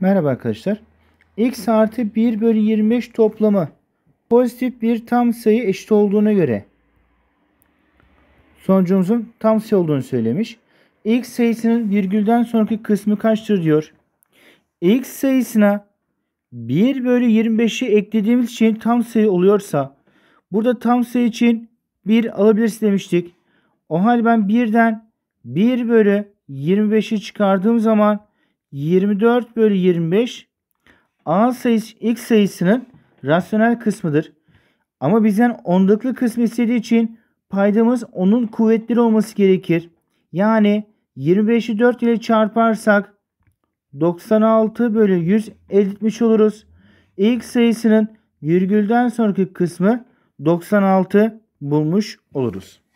Merhaba arkadaşlar. x artı 1 bölü 25 toplamı pozitif bir tam sayı eşit olduğuna göre sonucumuzun tam sayı olduğunu söylemiş. x sayısının virgülden sonraki kısmı kaçtır diyor. x sayısına 1 bölü 25'i eklediğimiz için tam sayı oluyorsa burada tam sayı için 1 alabiliriz demiştik. O hal ben birden 1 bölü 25'i çıkardığım zaman 24 bölü 25 A sayısı x sayısının rasyonel kısmıdır. Ama bizden onluklu kısmı istediği için paydamız onun kuvvetleri olması gerekir. Yani 25'i 4 ile çarparsak 96 bölü 100 elde etmiş oluruz. X sayısının virgülden sonraki kısmı 96 bulmuş oluruz.